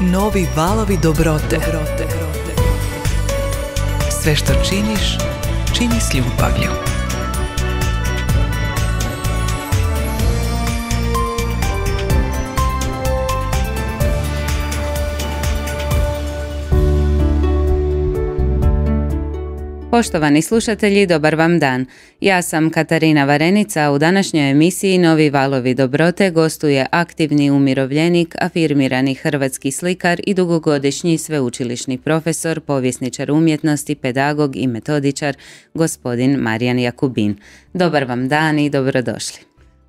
Novi valovi dobrote. Sve što činiš, čini s Poštovani slušatelji, dobar vam dan. Ja sam Katarina Varenica, u današnjoj emisiji Novi valovi dobrote gostuje aktivni umirovljenik, afirmirani hrvatski slikar i dugogodišnji sveučilišni profesor, povjesničar umjetnosti, pedagog i metodičar, gospodin Marijan Jakubin. Dobar vam dan i dobrodošli.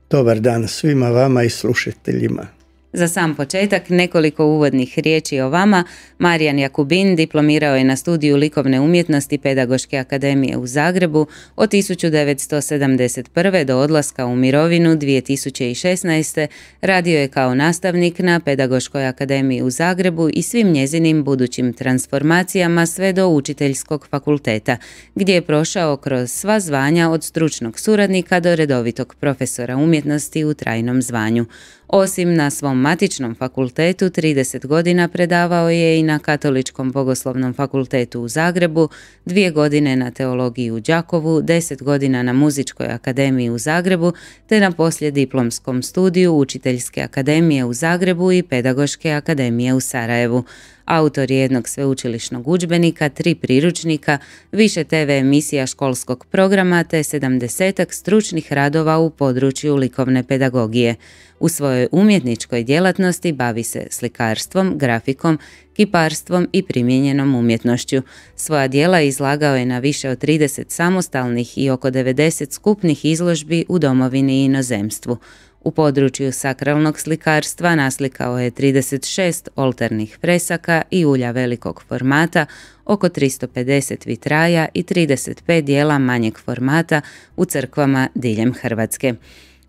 Dobar dan svima vama i slušateljima. Za sam početak nekoliko uvodnih riječi o vama. Marijan Jakubin diplomirao je na studiju likovne umjetnosti Pedagoške akademije u Zagrebu od 1971. do odlaska u mirovinu 2016. radio je kao nastavnik na Pedagoškoj akademiji u Zagrebu i svim njezinim budućim transformacijama sve do učiteljskog fakulteta, gdje je prošao kroz sva zvanja od stručnog suradnika do redovitog profesora umjetnosti u trajnom zvanju. Osim na svom matičnom fakultetu, 30 godina predavao je i na Katoličkom bogoslovnom fakultetu u Zagrebu, dvije godine na teologiji u Đakovu, 10 godina na Muzičkoj akademiji u Zagrebu, te na diplomskom studiju Učiteljske akademije u Zagrebu i Pedagoške akademije u Sarajevu autor jednog sveučilišnog udžbenika, tri priručnika, više TV emisija školskog programa te sedamdesetak stručnih radova u području likovne pedagogije. U svojoj umjetničkoj djelatnosti bavi se slikarstvom, grafikom, kiparstvom i primijenjenom umjetnošću. Svoja djela izlagao je na više od 30 samostalnih i oko 90 skupnih izložbi u domovini i inozemstvu. U području sakralnog slikarstva naslikao je 36 oltarnih presaka i ulja velikog formata, oko 350 vitraja i 35 dijela manjeg formata u crkvama diljem Hrvatske.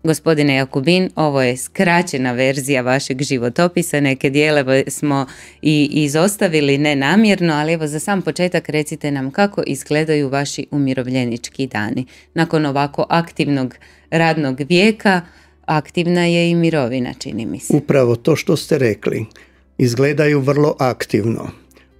Gospodine Jakubin, ovo je skraćena verzija vašeg životopisa, neke dijele smo i izostavili nenamjerno, ali evo za sam početak recite nam kako izgledaju vaši umirovljenički dani. Nakon ovako aktivnog radnog vijeka, aktivna je i mirovina, čini mi se. Upravo to što ste rekli. Izgledaju vrlo aktivno.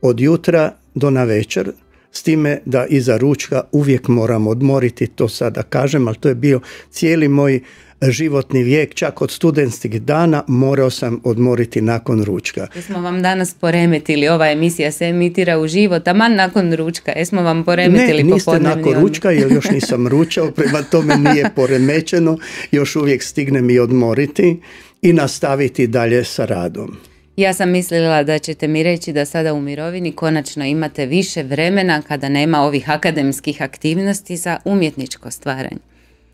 Od jutra do navečer s time da iza ručka uvijek moram odmoriti, to sada kažem, ali to je bio cijeli moj životni vijek, čak od studentskih dana morao sam odmoriti nakon ručka. Jesmo vam danas poremetili, ova emisija se emitira u a man nakon ručka, jesmo vam poremetili Ne, niste nakon ručka, jer još nisam ručao, prema tome nije poremećeno, još uvijek stignem i odmoriti i nastaviti dalje sa radom. Ja sam mislila da ćete mi reći da sada u mirovini konačno imate više vremena kada nema ovih akademskih aktivnosti za umjetničko stvaranje.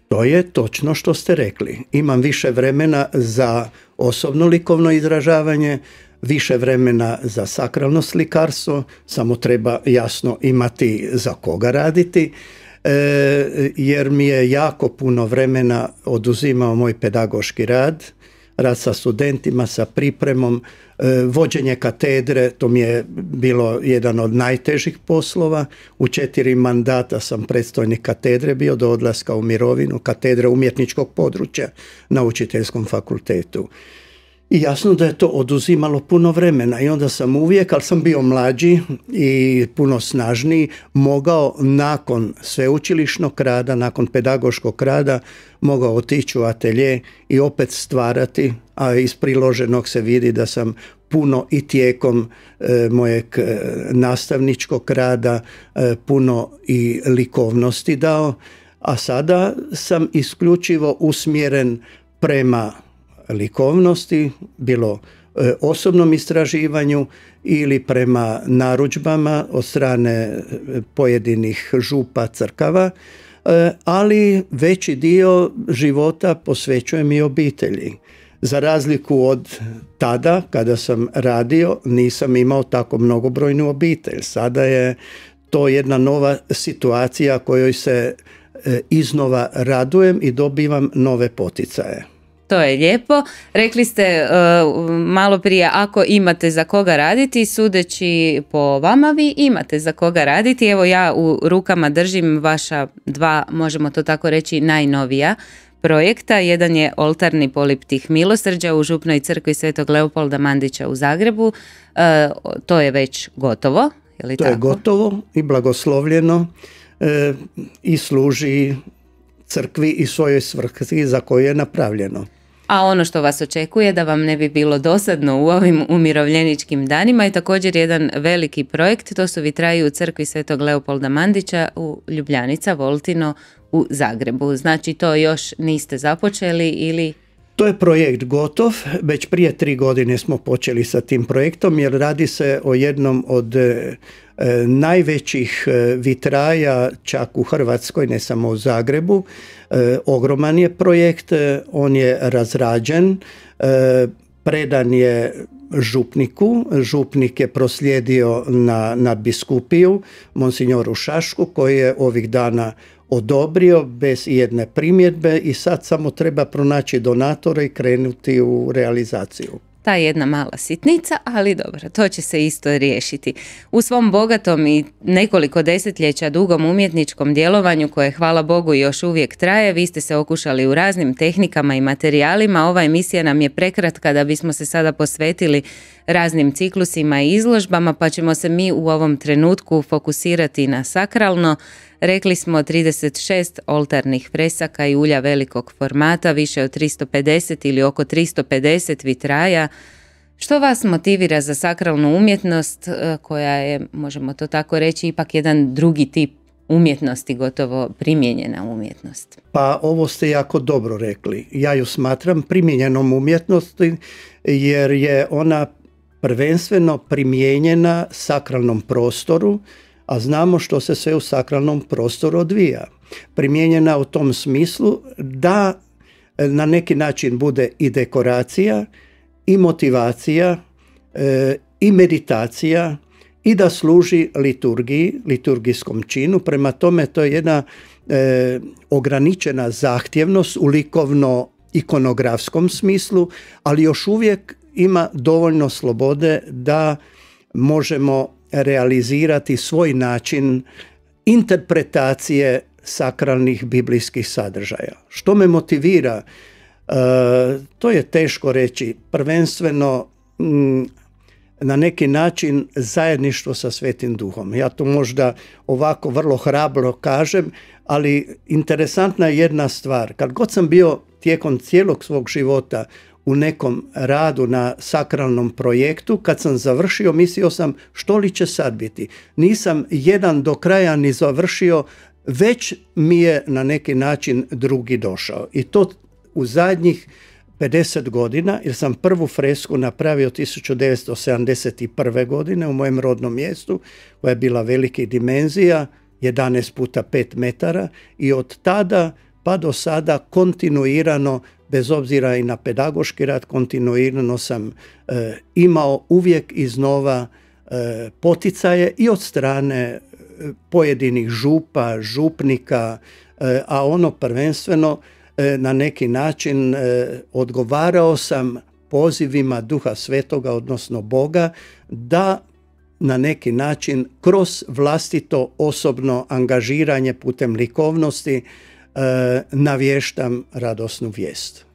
To je točno što ste rekli. Imam više vremena za osobno likovno izražavanje, više vremena za sakralno slikarstvo, samo treba jasno imati za koga raditi, e, jer mi je jako puno vremena oduzimao moj pedagoški rad – rad sa studentima, sa pripremom, e, vođenje katedre, to mi je bilo jedan od najtežih poslova. U četiri mandata sam predstojnik katedre bio do odlaska u mirovinu, katedre umjetničkog područja na učiteljskom fakultetu. I jasno da je to oduzimalo puno vremena i onda sam uvijek, ali sam bio mlađi i puno snažniji, mogao nakon sveučilišnog rada, nakon pedagoškog rada, mogao otići u atelje i opet stvarati, a iz priloženog se vidi da sam puno i tijekom e, mojeg e, nastavničkog rada e, puno i likovnosti dao, a sada sam isključivo usmjeren prema likovnosti, bilo e, osobnom istraživanju ili prema narudžbama od strane e, pojedinih župa crkava, e, ali veći dio života posvećujem i obitelji. Za razliku od tada, kada sam radio, nisam imao tako mnogobrojnu obitelj. Sada je to jedna nova situacija kojoj se iznova radujem i dobivam nove poticaje. To je lijepo. Rekli ste e, malo prije ako imate za koga raditi, sudeći po vama vi imate za koga raditi. Evo ja u rukama držim vaša dva, možemo to tako reći, najnovija projekta. Jedan je oltarni poliptih milosrđa u Župnoj crkvi Svetog Leopolda Mandića u Zagrebu. E, to je već gotovo. Je li to je gotovo i blagoslovljeno e, i služi crkvi i svojoj svrhi za koju je napravljeno a ono što vas očekuje da vam ne bi bilo dosadno u ovim umirovljeničkim danima je također jedan veliki projekt, to su vitraji u crkvi Svetog Leopolda Mandića u Ljubljanica, Voltino u Zagrebu. Znači to još niste započeli ili to je projekt gotov, već prije tri godine smo počeli sa tim projektom jer radi se o jednom od E, najvećih e, vitraja čak u Hrvatskoj, ne samo u Zagrebu. E, ogroman je projekt, on je razrađen, predan je župniku. Župnik je proslijedio na, na biskupiju, monsignoru Šašku, koji je ovih dana odobrio bez jedne primjedbe i sad samo treba pronaći donatore i krenuti u realizaciju ta jedna mala sitnica, ali dobro, to će se isto riješiti. U svom bogatom i nekoliko desetljeća dugom umjetničkom djelovanju koje hvala Bogu još uvijek traje, vi ste se okušali u raznim tehnikama i materijalima. Ova emisija nam je prekratka da bismo se sada posvetili raznim ciklusima i izložbama, pa ćemo se mi u ovom trenutku fokusirati na sakralno. Rekli smo 36 oltarnih fresaka i ulja velikog formata, više od 350 ili oko 350 vitraja. Što vas motivira za sakralnu umjetnost e, koja je, možemo to tako reći, ipak jedan drugi tip umjetnosti, gotovo primijenjena umjetnost? Pa ovo ste jako dobro rekli. Ja ju smatram primijenjenom umjetnosti jer je ona prvenstveno primijenjena sakralnom prostoru, a znamo što se sve u sakralnom prostoru odvija. Primijenjena u tom smislu da na neki način bude i dekoracija, i motivacija, eh, i meditacija, i da služi liturgiji, liturgijskom činu. Prema tome to je jedna eh, ograničena zahtjevnost u likovno ikonografskom smislu, ali još uvijek ima dovoljno slobode da možemo realizirati svoj način interpretacije sakralnih biblijskih sadržaja. Što me motivira? E, to je teško reći. Prvenstveno mm, na neki način zajedništvo sa Svetim Duhom. Ja to možda ovako vrlo hrabro kažem, ali interesantna je jedna stvar. Kad god sam bio tijekom cijelog svog života u nekom radu na sakralnom projektu, kad sam završio mislio sam što li će sad biti. Nisam jedan do kraja ni završio, već mi je na neki način drugi došao. I to u zadnjih 50 godina, jer sam prvu fresku napravio 1971. godine u mojem rodnom mjestu, koja je bila velike dimenzija, 11 puta 5 metara i od tada pa do sada kontinuirano, bez obzira i na pedagoški rad, kontinuirano sam e, imao uvijek iznova e, poticaje i od strane e, pojedinih župa, župnika, a ono prvenstveno na neki način odgovarao sam pozivima Duha Svetoga, odnosno Boga, da na neki način kroz vlastito osobno angažiranje putem likovnosti Eh, navještam radosnu vijest.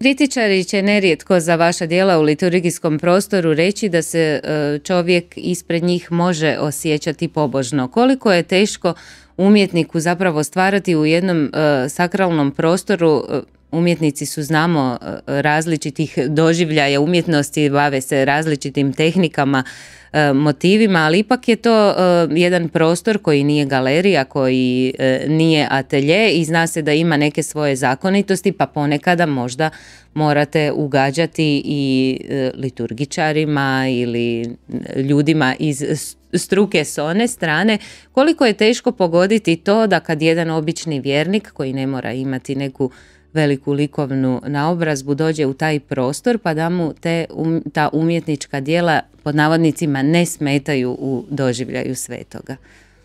Kritičari će nerijetko za vaša djela u liturgijskom prostoru reći da se eh, čovjek ispred njih može osjećati pobožno. Koliko je teško umjetniku zapravo stvarati u jednom e, sakralnom prostoru e, umjetnici su znamo e, različitih doživljaja umjetnosti, bave se različitim tehnikama, motivima, ali ipak je to jedan prostor koji nije galerija, koji nije atelje i zna se da ima neke svoje zakonitosti, pa ponekada možda morate ugađati i liturgičarima ili ljudima iz struke s one strane, koliko je teško pogoditi to da kad jedan obični vjernik koji ne mora imati neku veliku likovnu naobrazbu dođe u taj prostor pa da mu te, um, ta umjetnička dijela pod navodnicima ne smetaju u doživljaju svetoga.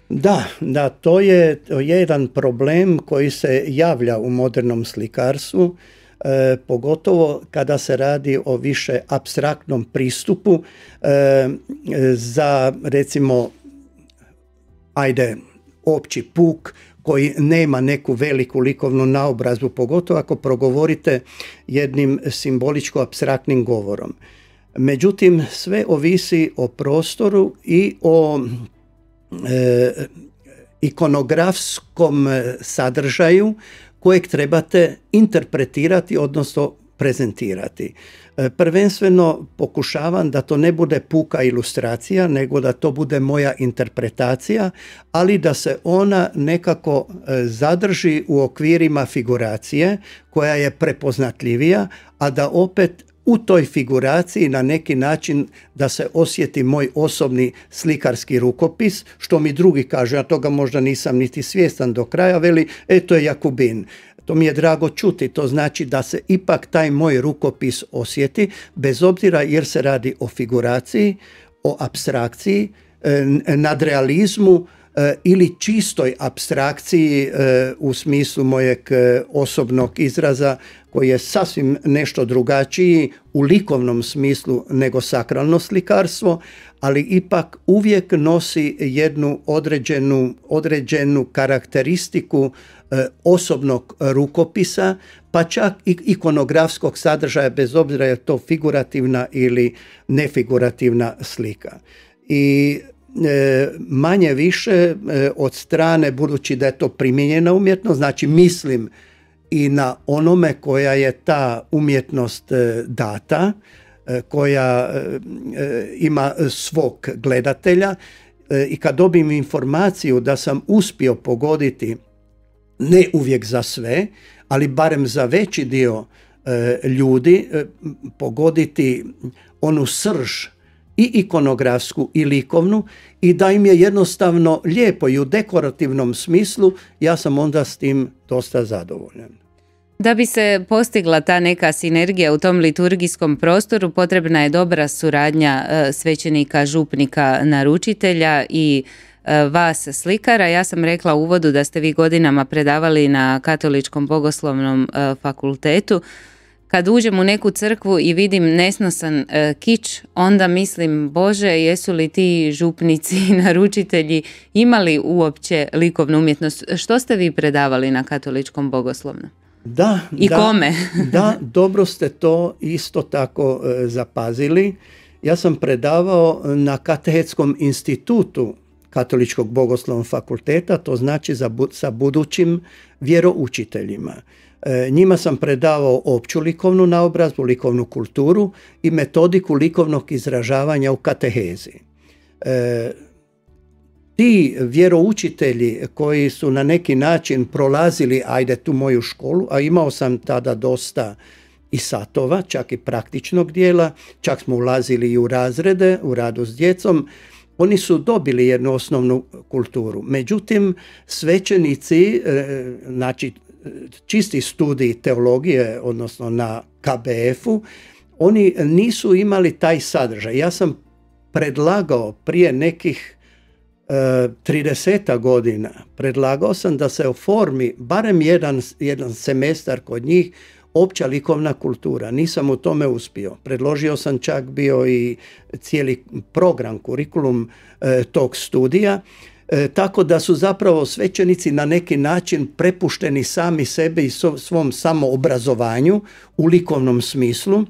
Da, da, to je jedan problem koji se javlja u modernom slikarstvu e, pogotovo kada se radi o više abstraktnom pristupu e, za recimo ajde opći puk koji nema neku veliku likovnu naobrazbu, pogotovo ako progovorite jednim simboličko-abstraktnim govorom. Međutim, sve ovisi o prostoru i o e, ikonografskom sadržaju kojeg trebate interpretirati, odnosno prezentirati. E, prvenstveno pokušavam da to ne bude puka ilustracija, nego da to bude moja interpretacija, ali da se ona nekako e, zadrži u okvirima figuracije koja je prepoznatljivija, a da opet u toj figuraciji na neki način da se osjeti moj osobni slikarski rukopis, što mi drugi kaže, a toga možda nisam niti svjestan do kraja, veli, eto je Jakubin. To mi je drago čuti, to znači da se ipak taj moj rukopis osjeti, bez obzira jer se radi o figuraciji, o abstrakciji, e, nadrealizmu, Eh, ili čistoj abstrakciji eh, u smislu mojeg eh, osobnog izraza koji je sasvim nešto drugačiji u likovnom smislu nego sakralno slikarstvo, ali ipak uvijek nosi jednu određenu, određenu karakteristiku osobnog rukopisa, pa čak i ikonografskog sadržaja, bez obzira je to figurativna ili nefigurativna slika. I E, manje više e, od strane, budući da je to primjenjena umjetnost, znači mislim i na onome koja je ta umjetnost e, data, koja ima svog gledatelja i kad dobim informaciju da sam uspio pogoditi ne uvijek za sve, ali barem za veći dio ljudi pogoditi onu srž i ikonografsku i likovnu i da im je jednostavno lijepo i u dekorativnom smislu, ja sam onda s tim dosta zadovoljan. Da bi se postigla ta neka sinergija u tom liturgijskom prostoru potrebna je dobra suradnja e, svećenika, župnika, naručitelja i e, vas slikara. Ja sam rekla u uvodu da ste vi godinama predavali na Katoličkom bogoslovnom e, fakultetu kad uđem u neku crkvu i vidim nesnosan e, kič, onda mislim, bože, jesu li ti župnici, naručitelji imali uopće likovnu umjetnost? Što ste vi predavali na katoličkom bogoslovnom? Da, I da, kome? da, dobro ste to isto tako e, zapazili. Ja sam predavao na Katehetskom institutu Katoličkog bogoslovnog fakulteta, to znači za sa budućim vjeroučiteljima. E, njima sam predavao opću likovnu naobrazbu, likovnu kulturu i metodiku likovnog izražavanja u katehezi. E, ti vjeroučitelji koji su na neki način prolazili, ajde tu moju školu, a imao sam tada dosta i satova, čak i praktičnog dijela, čak smo ulazili i u razrede, u radu s djecom, oni su dobili jednu osnovnu kulturu. Međutim, svećenici, e, znači čisti studij teologije, odnosno na KBF-u, oni nisu imali taj sadržaj. Ja sam predlagao prije nekih e, 30 godina, predlagao sam da se oformi barem jedan, jedan semestar kod njih opća likovna kultura. Nisam u tome uspio. Predložio sam čak bio i cijeli program, kurikulum e, tog studija E, tako da su zapravo svećenici na neki način prepušteni sami sebi i svom samoobrazovanju u likovnom smislu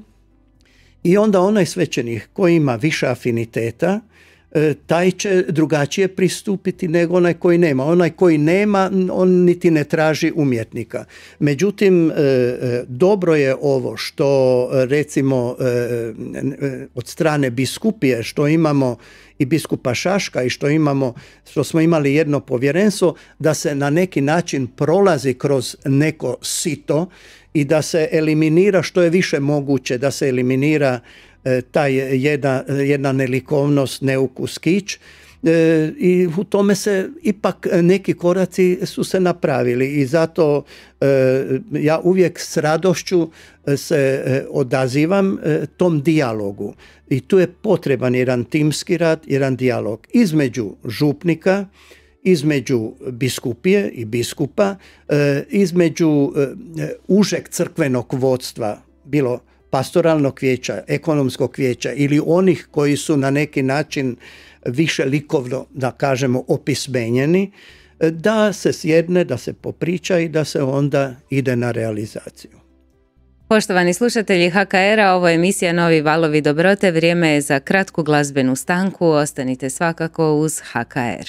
i onda onaj svećenik koji ima više afiniteta E, taj će drugačije pristupiti nego onaj koji nema. Onaj koji nema, on niti ne traži umjetnika. Međutim, e, e, dobro je ovo što recimo od strane biskupije, što imamo i biskupa Šaška i što imamo, što smo imali jedno povjerenstvo, da se na neki način prolazi kroz neko sito i da se eliminira što je više moguće, da se eliminira E, taj jedna, jedna nelikovnost, neukus e, i u tome se ipak neki koraci su se napravili i zato e, ja uvijek s radošću se odazivam tom dijalogu i tu je potreban jedan timski rad, jedan dijalog između župnika, između biskupije i biskupa, između užeg crkvenog vodstva, bilo pastoralnog vijeća, ekonomskog vijeća ili onih koji su na neki način više likovno, da kažemo, opismenjeni, e, da se sjedne, da se popriča i da se onda ide na realizaciju. Poštovani slušatelji HKR-a, ovo je emisija Novi valovi dobrote. Vrijeme je za kratku glazbenu stanku. Ostanite svakako uz HKR.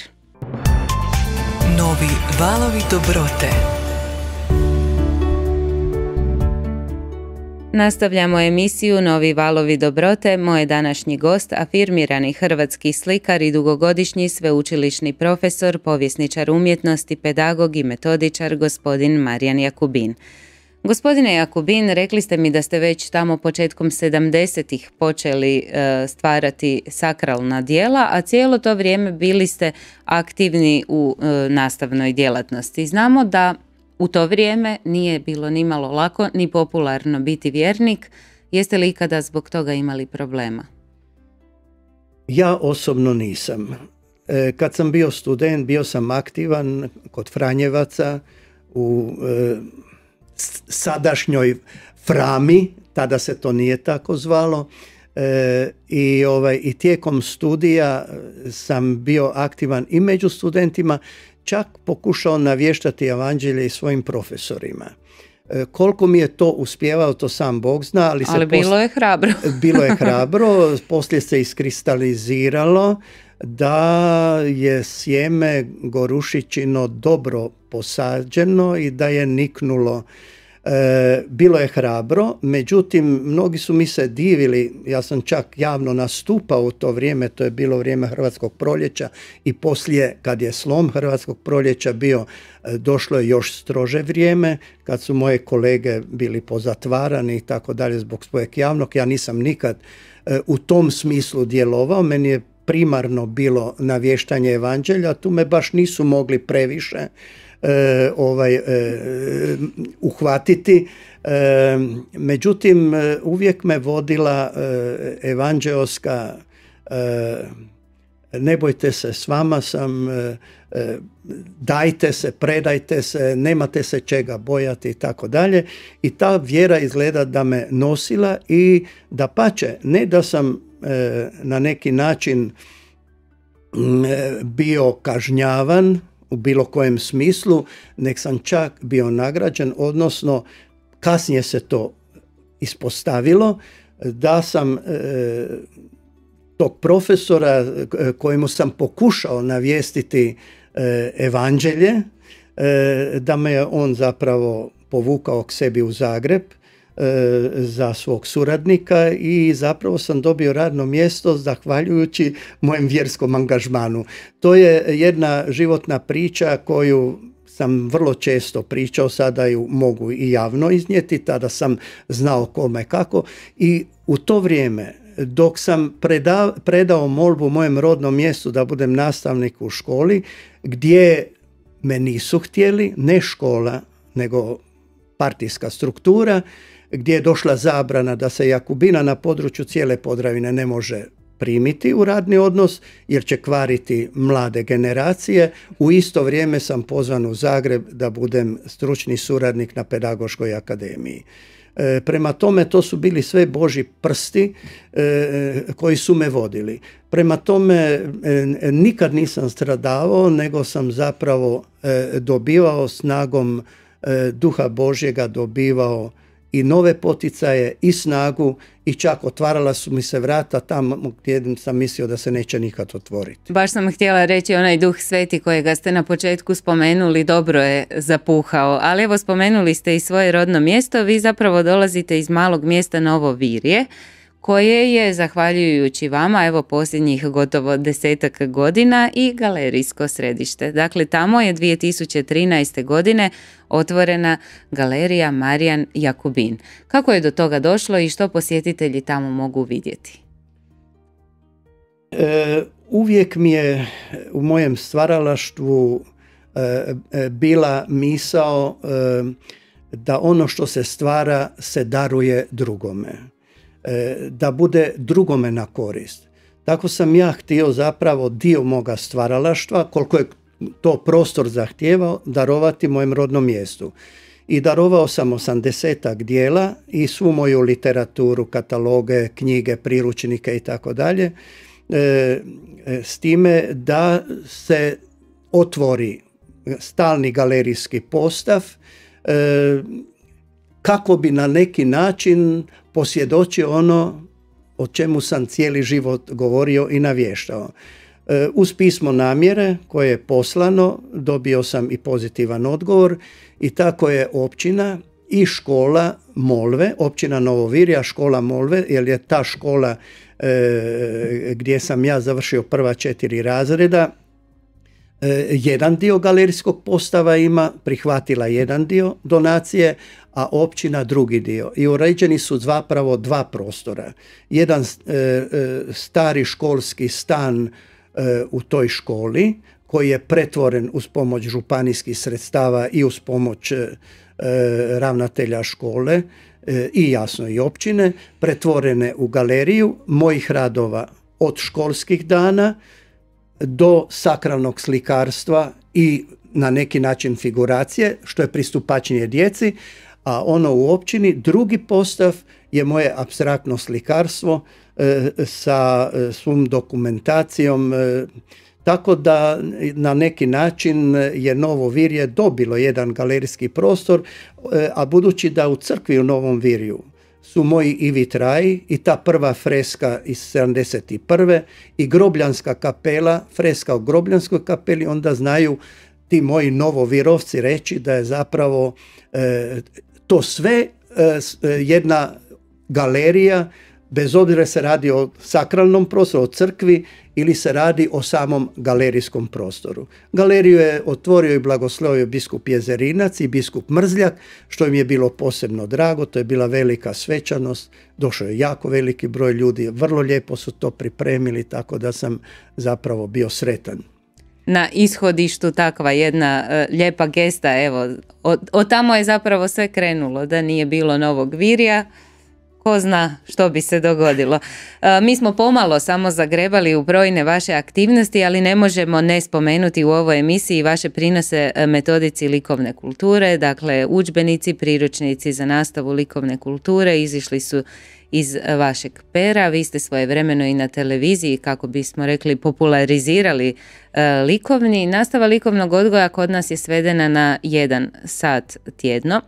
Novi valovi dobrote. Nastavljamo emisiju Novi valovi dobrote. Moje današnji gost, afirmirani hrvatski slikar i dugogodišnji sveučilišni profesor, povjesničar umjetnosti, pedagog i metodičar gospodin Marijan Jakubin. Gospodine Jakubin, rekli ste mi da ste već tamo početkom 70-ih počeli e, stvarati sakralna dijela, a cijelo to vrijeme bili ste aktivni u e, nastavnoj djelatnosti. Znamo da u to vrijeme nije bilo ni malo lako ni popularno biti vjernik. Jeste li ikada zbog toga imali problema? Ja osobno nisam. E, kad sam bio student, bio sam aktivan kod Franjevaca u e, sadašnjoj Frami, tada se to nije tako zvalo. E, i, ovaj, I tijekom studija sam bio aktivan i među studentima čak pokušao navještati evanđelje i svojim profesorima. E, koliko mi je to uspjevao, to sam Bog zna. Ali, se ali bilo je hrabro. bilo je hrabro, poslije se iskristaliziralo da je sjeme Gorušićino dobro posađeno i da je niknulo E, bilo je hrabro, međutim mnogi su mi se divili, ja sam čak javno nastupao u to vrijeme, to je bilo vrijeme Hrvatskog proljeća i poslije kad je slom Hrvatskog proljeća bio, eh, došlo je još strože vrijeme, kad su moje kolege bili pozatvarani i tako dalje zbog svojeg javnog, ja nisam nikad eh, u tom smislu djelovao, meni je primarno bilo navještanje evanđelja, tu me baš nisu mogli previše E, ovaj, e, uhvatiti. E, međutim, uvijek me vodila evanđeoska ne bojte se, s vama sam, dajte se, predajte se, nemate se čega bojati i tako dalje. I ta vjera izgleda da me nosila i da pače, ne da sam na neki način bio kažnjavan, u bilo kojem smislu, nek sam čak bio nagrađen, odnosno kasnije se to ispostavilo, da sam e, tog profesora e, kojemu sam pokušao navijestiti e, evanđelje, e, da me je on zapravo povukao k sebi u Zagreb E, za svog suradnika i zapravo sam dobio radno mjesto zahvaljujući mojem vjerskom angažmanu. To je jedna životna priča koju sam vrlo često pričao, sada ju mogu i javno iznijeti, tada sam znao kome kako i u to vrijeme dok sam predao, predao molbu mojem rodnom mjestu da budem nastavnik u školi, gdje me nisu htjeli, ne škola, nego partijska struktura, gdje je došla zabrana da se Jakubina na području cijele Podravine ne može primiti u radni odnos jer će kvariti mlade generacije. U isto vrijeme sam pozvan u Zagreb da budem stručni suradnik na Pedagoškoj akademiji. E, prema tome to su bili sve Boži prsti e, koji su me vodili. Prema tome e, nikad nisam stradavao nego sam zapravo dobivao snagom duha Božjega, dobivao i nove poticaje i snagu i čak otvarala su mi se vrata tamo gdje sam mislio da se neće nikad otvoriti. Baš sam htjela reći onaj duh sveti kojega ste na početku spomenuli dobro je zapuhao, ali evo spomenuli ste i svoje rodno mjesto, vi zapravo dolazite iz malog mjesta Novo Virje koje je, zahvaljujući vama, evo posljednjih gotovo desetak godina i galerijsko središte. Dakle, tamo je 2013. godine otvorena galerija Marijan Jakubin. Kako je do toga došlo i što posjetitelji tamo mogu vidjeti? E, uvijek mi je u mojem stvaralaštvu e, e, bila misao e, da ono što se stvara se daruje drugome E, da bude drugome na korist. Tako sam ja htio zapravo dio moga stvaralaštva, koliko je to prostor zahtijevao, darovati mojem rodnom mjestu. I darovao sam osamdesetak dijela i svu moju literaturu, kataloge, knjige, priručnike i tako dalje, e, e, s time da se otvori stalni galerijski postav, kako bi na neki način posvjedoči ono o čemu sam cijeli život govorio i navještao. E, uz pismo namjere koje je poslano dobio sam i pozitivan odgovor i tako je općina i škola Molve, općina Novovirja, škola Molve, jer je ta škola e, gdje sam ja završio prva četiri razreda, e, jedan dio galerijskog postava ima, prihvatila jedan dio donacije, a općina drugi dio. I uređeni su zapravo dva prostora. Jedan e, e, stari školski stan e, u toj školi koji je pretvoren uz pomoć županijskih sredstava i uz pomoć ravnatelja škole i jasno i općine, pretvorene u galeriju mojih radova od školskih dana do sakralnog slikarstva i na neki način figuracije, što je pristupačnije djeci, a ono u općini. Drugi postav je moje abstraktno slikarstvo e, sa e, svom dokumentacijom. E, tako da na neki način je Novo Virje dobilo jedan galerijski prostor, a budući da u crkvi u Novom Virju su moji i vitraji i ta prva freska iz 71. i grobljanska kapela, freska u grobljanskoj kapeli, onda znaju ti moji novovirovci reći da je zapravo to sve e, e, jedna galerija, bez obzira se radi o sakralnom prostoru, o crkvi ili se radi o samom galerijskom prostoru. Galeriju je otvorio i blagoslovio biskup Jezerinac i biskup Mrzljak, što im je bilo posebno drago, to je bila velika svećanost, došao je jako veliki broj ljudi, vrlo lijepo su to pripremili, tako da sam zapravo bio sretan na ishodištu takva jedna uh, lijepa gesta. Evo, od, od tamo je zapravo sve krenulo, da nije bilo novog virja, ko zna što bi se dogodilo. E, mi smo pomalo samo zagrebali u brojne vaše aktivnosti, ali ne možemo ne spomenuti u ovoj emisiji vaše prinose e, metodici likovne kulture, dakle udžbenici, priručnici za nastavu likovne kulture izišli su iz vašeg pera. Vi ste svoje vremeno i na televiziji, kako bismo rekli, popularizirali e, likovni. Nastava likovnog odgoja kod nas je svedena na jedan sat tjedno.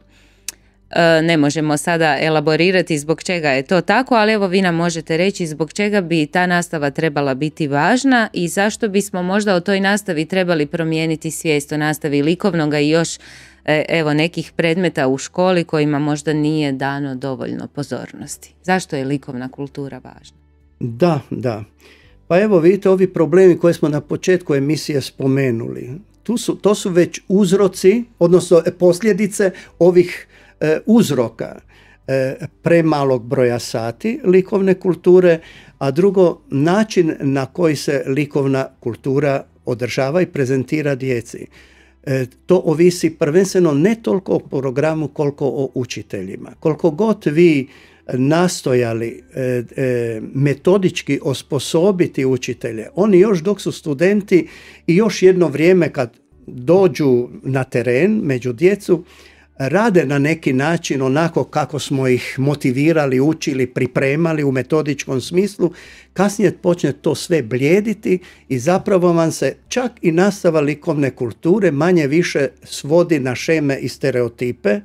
E, ne možemo sada elaborirati zbog čega je to tako, ali evo vi nam možete reći zbog čega bi ta nastava trebala biti važna i zašto bismo možda o toj nastavi trebali promijeniti svijest o nastavi likovnoga i još e, evo nekih predmeta u školi kojima možda nije dano dovoljno pozornosti. Zašto je likovna kultura važna? Da, da. Pa evo vidite ovi problemi koje smo na početku emisije spomenuli. Tu su, to su već uzroci, odnosno e, posljedice ovih E, uzroka e, premalog broja sati likovne kulture, a drugo način na koji se likovna kultura održava i prezentira djeci. E, to ovisi prvenstveno ne toliko o programu koliko o učiteljima. Koliko god vi nastojali metodički osposobiti učitelje, oni još dok su studenti i još jedno vrijeme kad dođu na teren među djecu, rade na neki način onako kako smo ih motivirali, učili, pripremali u metodičkom smislu, kasnije počne to sve blijediti i zapravo vam se čak i nastava likovne kulture manje više svodi na šeme i stereotipe,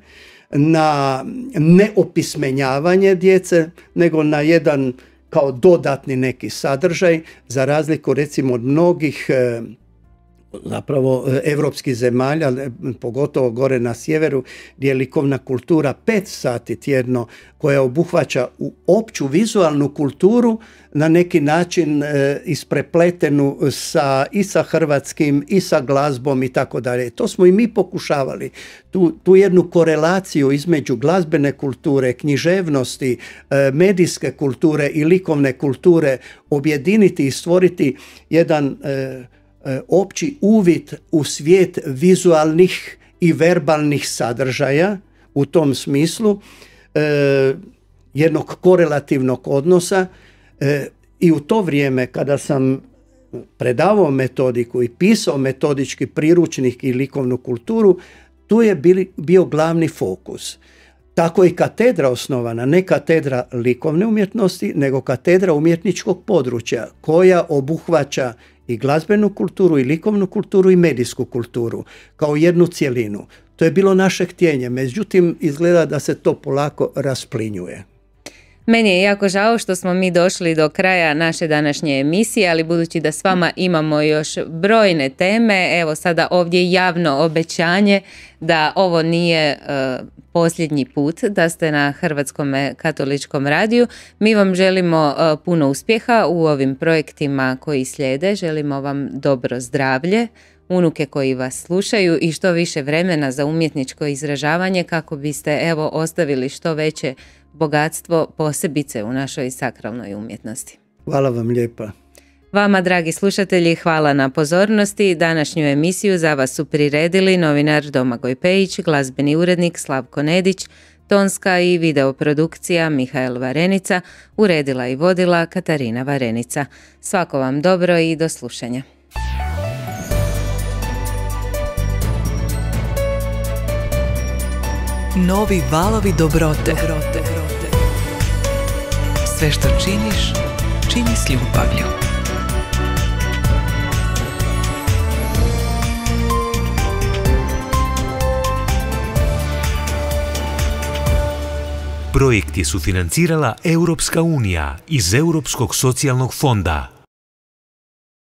na neopismenjavanje djece, nego na jedan kao dodatni neki sadržaj, za razliku recimo od mnogih eh, zapravo e, evropskih zemalja, e, pogotovo gore na sjeveru, gdje je likovna kultura pet sati tjedno koja obuhvaća u opću vizualnu kulturu na neki način e, isprepletenu sa, i sa hrvatskim i sa glazbom i tako dalje. To smo i mi pokušavali. Tu, tu jednu korelaciju između glazbene kulture, književnosti, medijske kulture i likovne kulture objediniti i stvoriti jedan E, opći uvid u svijet vizualnih i verbalnih sadržaja u tom smislu e, jednog korelativnog odnosa e, i u to vrijeme kada sam predavao metodiku i pisao metodički priručnik i likovnu kulturu, tu je bili, bio glavni fokus. Tako i katedra osnovana, ne katedra likovne umjetnosti, nego katedra umjetničkog područja koja obuhvaća i glazbenu kulturu i likovnu kulturu i medijsku kulturu kao jednu cjelinu. To je bilo naše htjenje, međutim izgleda da se to polako rasplinjuje. Meni je jako žao što smo mi došli do kraja naše današnje emisije, ali budući da s vama imamo još brojne teme, evo sada ovdje javno obećanje da ovo nije e, posljednji put da ste na Hrvatskom katoličkom radiju. Mi vam želimo e, puno uspjeha u ovim projektima koji slijede, želimo vam dobro zdravlje unuke koji vas slušaju i što više vremena za umjetničko izražavanje kako biste evo ostavili što veće bogatstvo posebice u našoj sakralnoj umjetnosti. Hvala vam lijepa. Vama, dragi slušatelji, hvala na pozornosti. Današnju emisiju za vas su priredili novinar Domagoj Pejić, glazbeni urednik Slavko Nedić, tonska i videoprodukcija Mihael Varenica, uredila i vodila Katarina Varenica. Svako vam dobro i do slušanja. Novi valovi dobrote. dobrote. Sve što činiš, čini s ljubavlju. Projekt je sufinancirala Europska unija iz Europskog socijalnog fonda.